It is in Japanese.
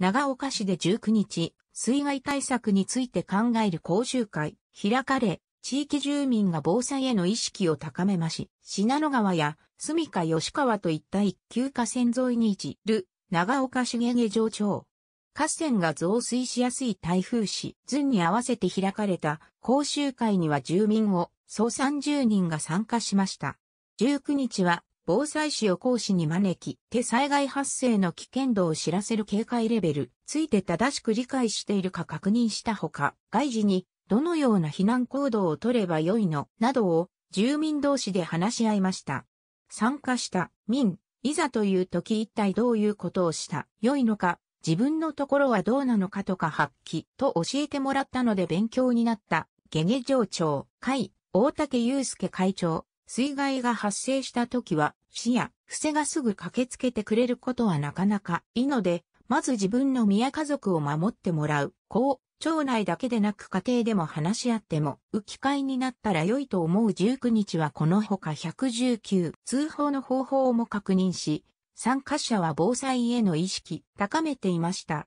長岡市で19日、水害対策について考える講習会、開かれ、地域住民が防災への意識を高めまし、信濃川や住川吉川といった一級河川沿いに位置る長岡市下城町。河川が増水しやすい台風市、図に合わせて開かれた講習会には住民を総30人が参加しました。19日は防災士を講師に招き、手災害発生の危険度を知らせる警戒レベル、ついて正しく理解しているか確認したほか、外事に、どのような避難行動を取ればよいの、などを、住民同士で話し合いました。参加した、民、いざという時一体どういうことをした、良いのか、自分のところはどうなのかとか発揮、と教えてもらったので勉強になった、ゲゲ上長、会、大竹祐介会長、水害が発生した時は、市や、伏せがすぐ駆けつけてくれることはなかなかいいので、まず自分の身や家族を守ってもらう、こう、町内だけでなく家庭でも話し合っても、浮きえになったら良いと思う19日はこのほか119、通報の方法も確認し、参加者は防災への意識、高めていました。